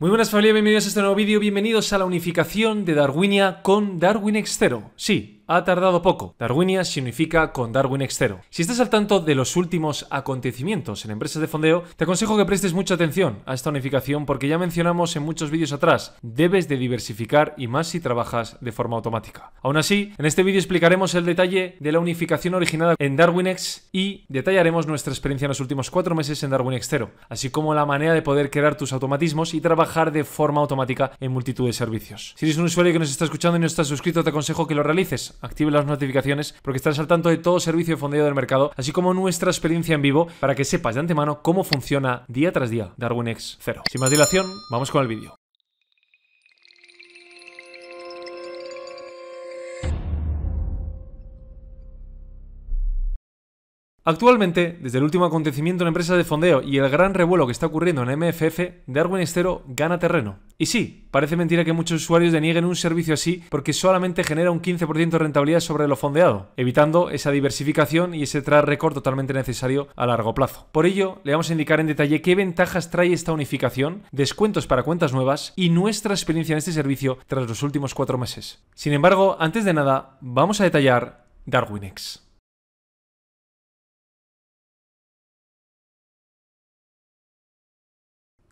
Muy buenas familia, bienvenidos a este nuevo vídeo, bienvenidos a la unificación de Darwinia con Darwin X0. Sí, ha tardado poco. Darwinia se unifica con Darwin x Si estás al tanto de los últimos acontecimientos en empresas de fondeo, te aconsejo que prestes mucha atención a esta unificación porque ya mencionamos en muchos vídeos atrás, debes de diversificar y más si trabajas de forma automática. Aún así, en este vídeo explicaremos el detalle de la unificación originada en darwin X y detallaremos nuestra experiencia en los últimos cuatro meses en darwin 0, así como la manera de poder crear tus automatismos y trabajar de forma automática en multitud de servicios. Si eres un usuario que nos está escuchando y no estás suscrito, te aconsejo que lo realices active las notificaciones porque estarás al tanto de todo servicio de del mercado, así como nuestra experiencia en vivo para que sepas de antemano cómo funciona día tras día X 0. Sin más dilación, vamos con el vídeo. Actualmente, desde el último acontecimiento en empresas de fondeo y el gran revuelo que está ocurriendo en MFF, Darwin Estero gana terreno. Y sí, parece mentira que muchos usuarios denieguen un servicio así porque solamente genera un 15% de rentabilidad sobre lo fondeado, evitando esa diversificación y ese track record totalmente necesario a largo plazo. Por ello, le vamos a indicar en detalle qué ventajas trae esta unificación, descuentos para cuentas nuevas y nuestra experiencia en este servicio tras los últimos cuatro meses. Sin embargo, antes de nada, vamos a detallar DarwinX.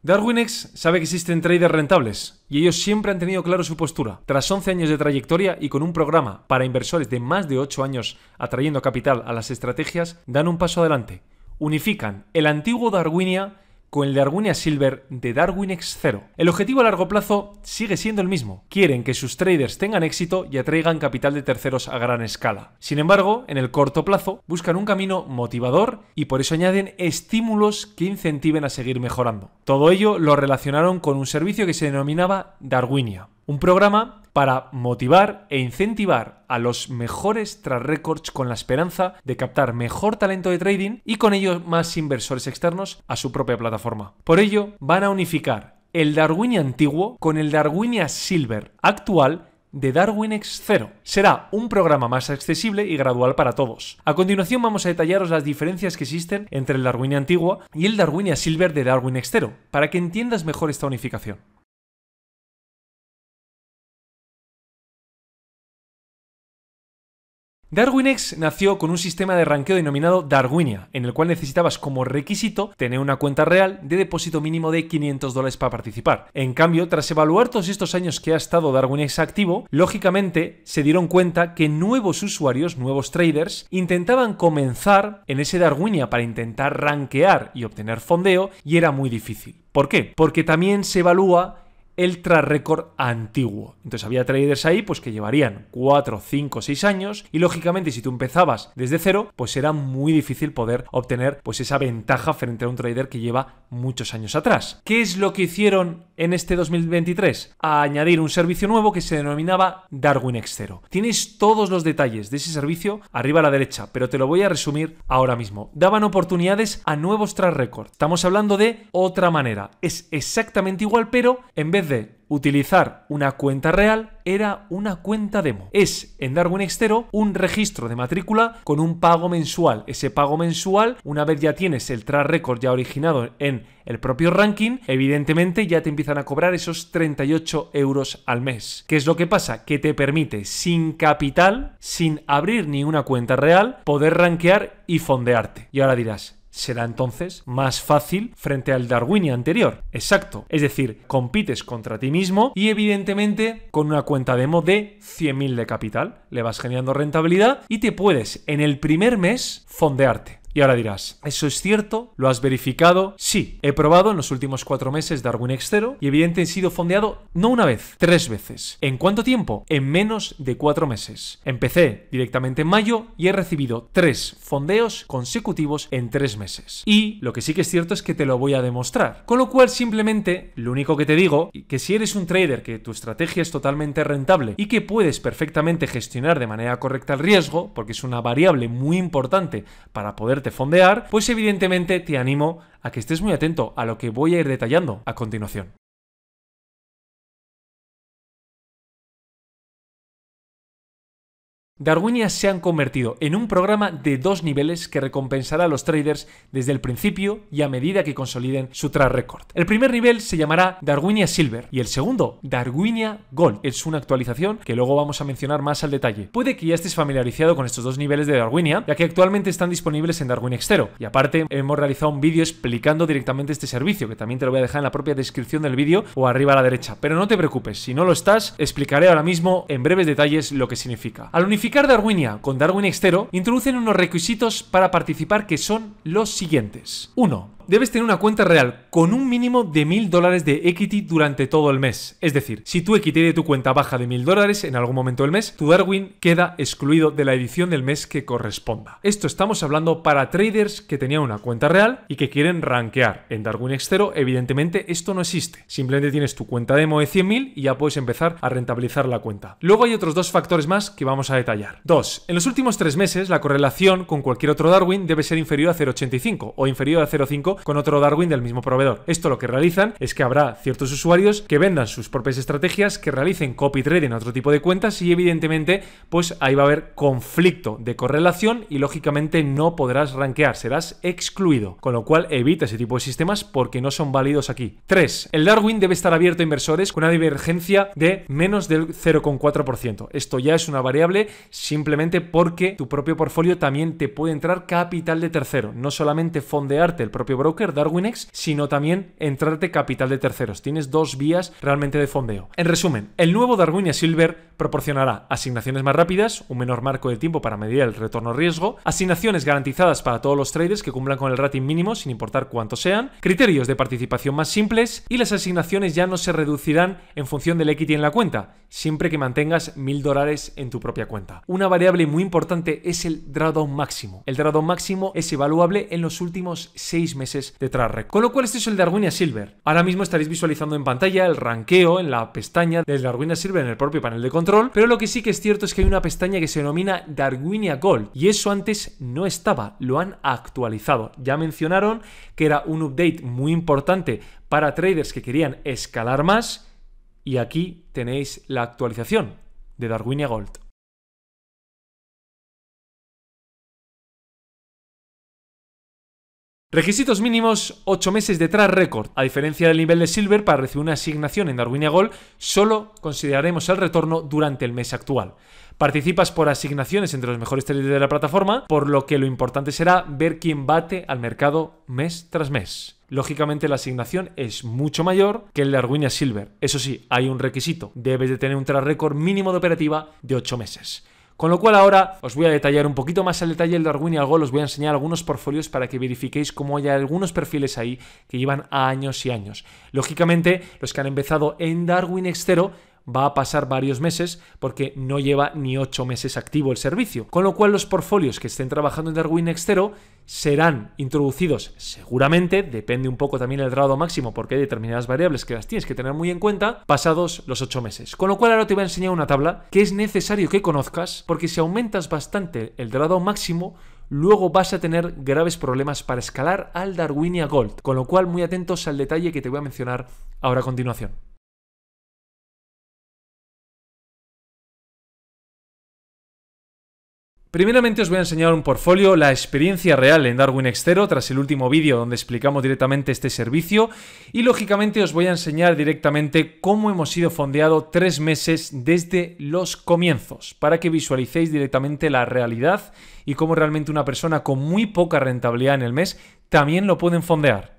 Darwinex sabe que existen traders rentables y ellos siempre han tenido claro su postura. Tras 11 años de trayectoria y con un programa para inversores de más de 8 años atrayendo capital a las estrategias, dan un paso adelante. Unifican el antiguo Darwinia con de Argunia Silver de Darwin X0. El objetivo a largo plazo sigue siendo el mismo. Quieren que sus traders tengan éxito y atraigan capital de terceros a gran escala. Sin embargo, en el corto plazo buscan un camino motivador y por eso añaden estímulos que incentiven a seguir mejorando. Todo ello lo relacionaron con un servicio que se denominaba Darwinia. Un programa para motivar e incentivar a los mejores tras records con la esperanza de captar mejor talento de trading y con ello más inversores externos a su propia plataforma. Por ello, van a unificar el Darwinia antiguo con el Darwinia Silver actual de X 0. Será un programa más accesible y gradual para todos. A continuación vamos a detallaros las diferencias que existen entre el Darwinia Antiguo y el Darwinia Silver de X 0, para que entiendas mejor esta unificación. DarwinX nació con un sistema de ranqueo denominado Darwinia, en el cual necesitabas como requisito tener una cuenta real de depósito mínimo de 500 dólares para participar. En cambio, tras evaluar todos estos años que ha estado DarwinX activo, lógicamente se dieron cuenta que nuevos usuarios, nuevos traders, intentaban comenzar en ese Darwinia para intentar ranquear y obtener fondeo y era muy difícil. ¿Por qué? Porque también se evalúa el track record antiguo. Entonces había traders ahí pues que llevarían 4, 5, 6 años y lógicamente si tú empezabas desde cero pues era muy difícil poder obtener pues esa ventaja frente a un trader que lleva muchos años atrás. ¿Qué es lo que hicieron en este 2023? A añadir un servicio nuevo que se denominaba Darwin X0. Tienes todos los detalles de ese servicio arriba a la derecha, pero te lo voy a resumir ahora mismo. Daban oportunidades a nuevos track record. Estamos hablando de otra manera. Es exactamente igual pero en vez de utilizar una cuenta real, era una cuenta demo. Es en Darwin Extero un registro de matrícula con un pago mensual. Ese pago mensual, una vez ya tienes el track record ya originado en el propio ranking, evidentemente ya te empiezan a cobrar esos 38 euros al mes. ¿Qué es lo que pasa? Que te permite sin capital, sin abrir ni una cuenta real, poder rankear y fondearte. Y ahora dirás, será entonces más fácil frente al Darwinia anterior. Exacto. Es decir, compites contra ti mismo y evidentemente con una cuenta demo de 100.000 de capital. Le vas generando rentabilidad y te puedes en el primer mes fondearte. Y ahora dirás, ¿eso es cierto? ¿Lo has verificado? Sí, he probado en los últimos cuatro meses Darwin X0 y evidentemente he sido fondeado no una vez, tres veces. ¿En cuánto tiempo? En menos de cuatro meses. Empecé directamente en mayo y he recibido tres fondeos consecutivos en tres meses. Y lo que sí que es cierto es que te lo voy a demostrar. Con lo cual simplemente lo único que te digo, que si eres un trader que tu estrategia es totalmente rentable y que puedes perfectamente gestionar de manera correcta el riesgo, porque es una variable muy importante para poder te fondear, pues evidentemente te animo a que estés muy atento a lo que voy a ir detallando a continuación. Darwinia se han convertido en un programa de dos niveles que recompensará a los traders desde el principio y a medida que consoliden su track record. El primer nivel se llamará Darwinia Silver y el segundo, Darwinia Gold. Es una actualización que luego vamos a mencionar más al detalle. Puede que ya estés familiarizado con estos dos niveles de Darwinia, ya que actualmente están disponibles en Darwin Extero Y aparte, hemos realizado un vídeo explicando directamente este servicio, que también te lo voy a dejar en la propia descripción del vídeo o arriba a la derecha. Pero no te preocupes, si no lo estás, explicaré ahora mismo en breves detalles lo que significa. Al unificar Ricardo Darwinia con Darwin extero, introducen unos requisitos para participar que son los siguientes. 1. Debes tener una cuenta real con un mínimo de 1000 dólares de equity durante todo el mes. Es decir, si tu equity de tu cuenta baja de 1000 dólares en algún momento del mes, tu Darwin queda excluido de la edición del mes que corresponda. Esto estamos hablando para traders que tenían una cuenta real y que quieren rankear. En Darwin X0, evidentemente, esto no existe. Simplemente tienes tu cuenta demo de 100.000 y ya puedes empezar a rentabilizar la cuenta. Luego hay otros dos factores más que vamos a detallar. Dos. En los últimos tres meses, la correlación con cualquier otro Darwin debe ser inferior a 0,85 o inferior a 0,5 con otro Darwin del mismo proveedor. Esto lo que realizan es que habrá ciertos usuarios que vendan sus propias estrategias, que realicen copy trading a otro tipo de cuentas y evidentemente pues ahí va a haber conflicto de correlación y lógicamente no podrás rankear, serás excluido, con lo cual evita ese tipo de sistemas porque no son válidos aquí. 3. El Darwin debe estar abierto a inversores con una divergencia de menos del 0,4%. Esto ya es una variable simplemente porque tu propio portfolio también te puede entrar capital de tercero, no solamente fondearte el propio broker Darwinex, sino también entrarte capital de terceros. Tienes dos vías realmente de fondeo. En resumen, el nuevo Darwin Silver proporcionará asignaciones más rápidas, un menor marco de tiempo para medir el retorno riesgo, asignaciones garantizadas para todos los traders que cumplan con el rating mínimo sin importar cuánto sean, criterios de participación más simples y las asignaciones ya no se reducirán en función del equity en la cuenta, siempre que mantengas 1000 dólares en tu propia cuenta. Una variable muy importante es el drawdown máximo. El drawdown máximo es evaluable en los últimos 6 meses de trade Con lo cual este es el de Silver. Ahora mismo estaréis visualizando en pantalla el ranqueo en la pestaña del Darwinia Silver en el propio panel de control pero lo que sí que es cierto es que hay una pestaña que se denomina Darwinia Gold y eso antes no estaba, lo han actualizado. Ya mencionaron que era un update muy importante para traders que querían escalar más y aquí tenéis la actualización de Darwinia Gold. Requisitos mínimos 8 meses de track record. A diferencia del nivel de Silver, para recibir una asignación en Darwinia Gold, solo consideraremos el retorno durante el mes actual. Participas por asignaciones entre los mejores traders de la plataforma, por lo que lo importante será ver quién bate al mercado mes tras mes. Lógicamente la asignación es mucho mayor que el de Arguinia Silver. Eso sí, hay un requisito. Debes de tener un track record mínimo de operativa de 8 meses. Con lo cual ahora os voy a detallar un poquito más al detalle el Darwin y algo, os voy a enseñar algunos portfolios para que verifiquéis cómo hay algunos perfiles ahí que llevan años y años. Lógicamente, los que han empezado en Darwin x va a pasar varios meses porque no lleva ni 8 meses activo el servicio. Con lo cual los portfolios que estén trabajando en Darwin Nextero serán introducidos seguramente, depende un poco también el grado máximo porque hay determinadas variables que las tienes que tener muy en cuenta, pasados los 8 meses. Con lo cual ahora te voy a enseñar una tabla que es necesario que conozcas porque si aumentas bastante el grado máximo, luego vas a tener graves problemas para escalar al Darwinia Gold, con lo cual muy atentos al detalle que te voy a mencionar ahora a continuación. Primeramente os voy a enseñar un portfolio, la experiencia real en Darwin x tras el último vídeo donde explicamos directamente este servicio y lógicamente os voy a enseñar directamente cómo hemos sido fondeado tres meses desde los comienzos para que visualicéis directamente la realidad y cómo realmente una persona con muy poca rentabilidad en el mes también lo pueden fondear.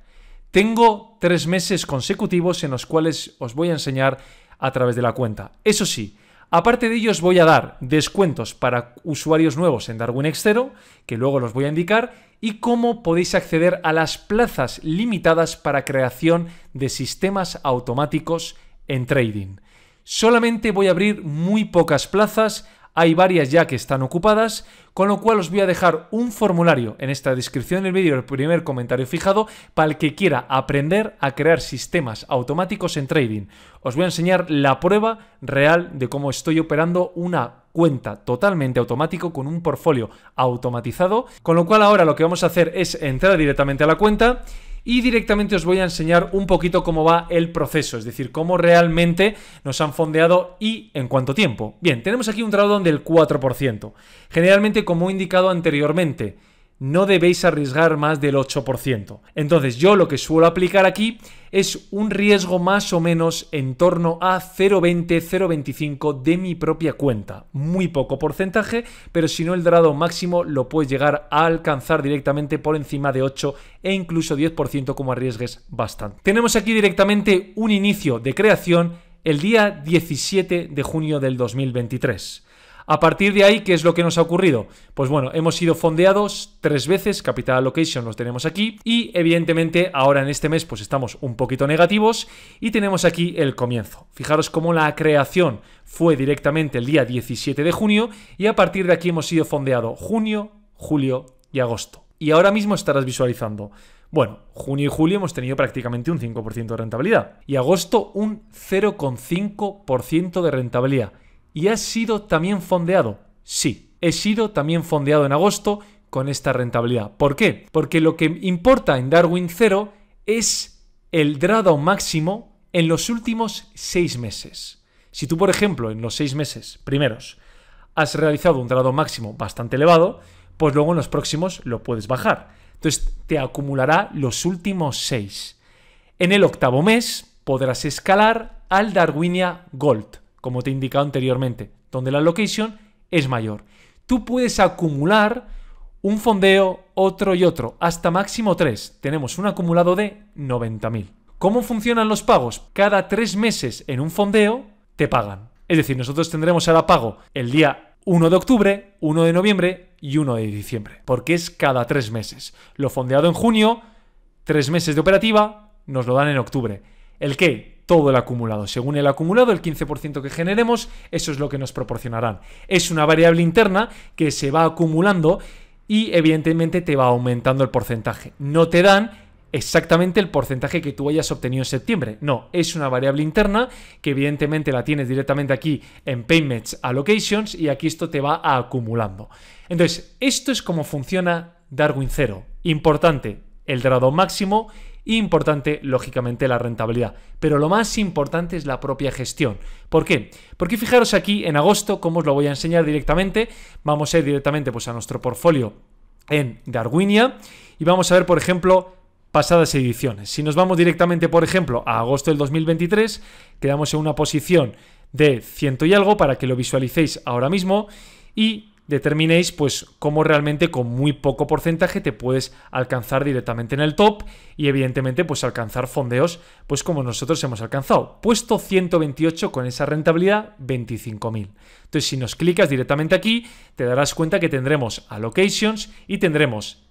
Tengo tres meses consecutivos en los cuales os voy a enseñar a través de la cuenta. Eso sí, Aparte de ello, os voy a dar descuentos para usuarios nuevos en Darwin X0, que luego los voy a indicar, y cómo podéis acceder a las plazas limitadas para creación de sistemas automáticos en trading. Solamente voy a abrir muy pocas plazas, hay varias ya que están ocupadas, con lo cual os voy a dejar un formulario en esta descripción del vídeo, el primer comentario fijado, para el que quiera aprender a crear sistemas automáticos en trading. Os voy a enseñar la prueba real de cómo estoy operando una cuenta totalmente automático con un portfolio automatizado, con lo cual ahora lo que vamos a hacer es entrar directamente a la cuenta y directamente os voy a enseñar un poquito cómo va el proceso, es decir, cómo realmente nos han fondeado y en cuánto tiempo. Bien, tenemos aquí un drawdown del 4%. Generalmente, como he indicado anteriormente, no debéis arriesgar más del 8%. Entonces yo lo que suelo aplicar aquí es un riesgo más o menos en torno a 0,20-0,25 de mi propia cuenta. Muy poco porcentaje, pero si no el grado máximo lo puedes llegar a alcanzar directamente por encima de 8 e incluso 10% como arriesgues bastante. Tenemos aquí directamente un inicio de creación el día 17 de junio del 2023. A partir de ahí, ¿qué es lo que nos ha ocurrido? Pues bueno, hemos sido fondeados tres veces, capital allocation los tenemos aquí y evidentemente ahora en este mes pues estamos un poquito negativos y tenemos aquí el comienzo. Fijaros cómo la creación fue directamente el día 17 de junio y a partir de aquí hemos sido fondeado junio, julio y agosto. Y ahora mismo estarás visualizando, bueno, junio y julio hemos tenido prácticamente un 5% de rentabilidad y agosto un 0,5% de rentabilidad. ¿Y has sido también fondeado? Sí, he sido también fondeado en agosto con esta rentabilidad. ¿Por qué? Porque lo que importa en Darwin 0 es el grado máximo en los últimos seis meses. Si tú, por ejemplo, en los seis meses primeros has realizado un grado máximo bastante elevado, pues luego en los próximos lo puedes bajar. Entonces te acumulará los últimos seis. En el octavo mes podrás escalar al Darwinia Gold como te he indicado anteriormente, donde la location es mayor. Tú puedes acumular un fondeo, otro y otro, hasta máximo tres. Tenemos un acumulado de 90.000. ¿Cómo funcionan los pagos? Cada tres meses en un fondeo te pagan. Es decir, nosotros tendremos ahora pago el día 1 de octubre, 1 de noviembre y 1 de diciembre, porque es cada tres meses. Lo fondeado en junio, tres meses de operativa, nos lo dan en octubre. ¿El qué? todo el acumulado. Según el acumulado, el 15% que generemos, eso es lo que nos proporcionarán. Es una variable interna que se va acumulando y evidentemente te va aumentando el porcentaje. No te dan exactamente el porcentaje que tú hayas obtenido en septiembre. No, es una variable interna que evidentemente la tienes directamente aquí en Payments Allocations y aquí esto te va acumulando. Entonces, esto es como funciona Darwin Cero. Importante, el grado máximo Importante, lógicamente, la rentabilidad, pero lo más importante es la propia gestión. ¿Por qué? Porque fijaros aquí en agosto, como os lo voy a enseñar directamente, vamos a ir directamente pues, a nuestro portfolio en Darwinia y vamos a ver, por ejemplo, pasadas ediciones. Si nos vamos directamente, por ejemplo, a agosto del 2023, quedamos en una posición de ciento y algo para que lo visualicéis ahora mismo y determinéis pues cómo realmente con muy poco porcentaje te puedes alcanzar directamente en el top y evidentemente pues alcanzar fondeos pues como nosotros hemos alcanzado. Puesto 128 con esa rentabilidad 25.000. Entonces si nos clicas directamente aquí te darás cuenta que tendremos allocations y tendremos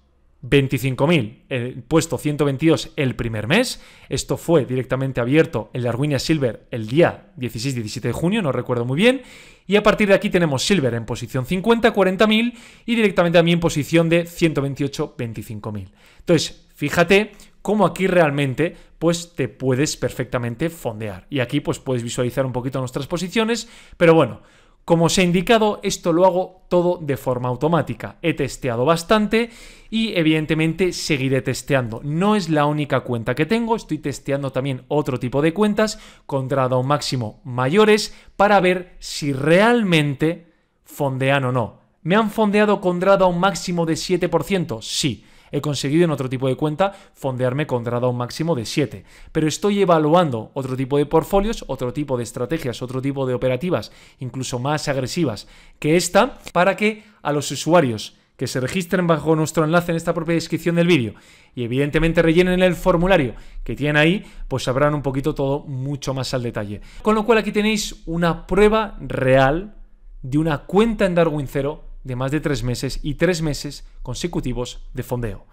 25.000, eh, puesto 122 el primer mes. Esto fue directamente abierto en la Arguiña Silver el día 16-17 de junio, no recuerdo muy bien. Y a partir de aquí tenemos Silver en posición 50, 40.000 y directamente a mí en posición de 128, 25.000. Entonces, fíjate cómo aquí realmente pues te puedes perfectamente fondear. Y aquí pues puedes visualizar un poquito nuestras posiciones, pero bueno, como os he indicado, esto lo hago todo de forma automática. He testeado bastante y evidentemente seguiré testeando. No es la única cuenta que tengo, estoy testeando también otro tipo de cuentas con un máximo mayores para ver si realmente fondean o no. ¿Me han fondeado con un máximo de 7%? Sí. He conseguido en otro tipo de cuenta fondearme con un máximo de 7, pero estoy evaluando otro tipo de portfolios, otro tipo de estrategias, otro tipo de operativas, incluso más agresivas que esta, para que a los usuarios que se registren bajo nuestro enlace en esta propia descripción del vídeo y evidentemente rellenen el formulario que tienen ahí, pues sabrán un poquito todo mucho más al detalle. Con lo cual aquí tenéis una prueba real de una cuenta en Darwin Cero de más de tres meses y tres meses consecutivos de fondeo.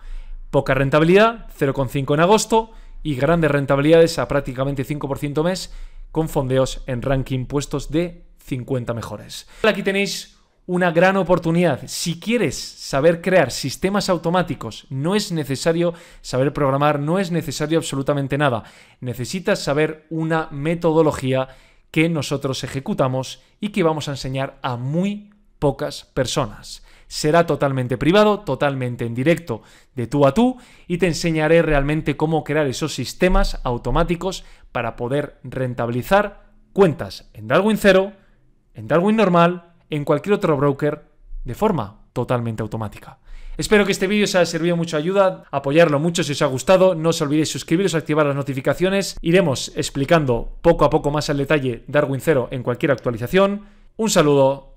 Poca rentabilidad, 0,5 en agosto, y grandes rentabilidades a prácticamente 5% mes con fondeos en ranking puestos de 50 mejores. Aquí tenéis una gran oportunidad. Si quieres saber crear sistemas automáticos, no es necesario saber programar, no es necesario absolutamente nada. Necesitas saber una metodología que nosotros ejecutamos y que vamos a enseñar a muy pocas personas. Será totalmente privado, totalmente en directo, de tú a tú, y te enseñaré realmente cómo crear esos sistemas automáticos para poder rentabilizar cuentas en Darwin Cero, en Darwin Normal, en cualquier otro broker, de forma totalmente automática. Espero que este vídeo os haya servido mucha ayuda, apoyarlo mucho si os ha gustado, no os olvidéis suscribiros, activar las notificaciones, iremos explicando poco a poco más al detalle Darwin Cero en cualquier actualización. Un saludo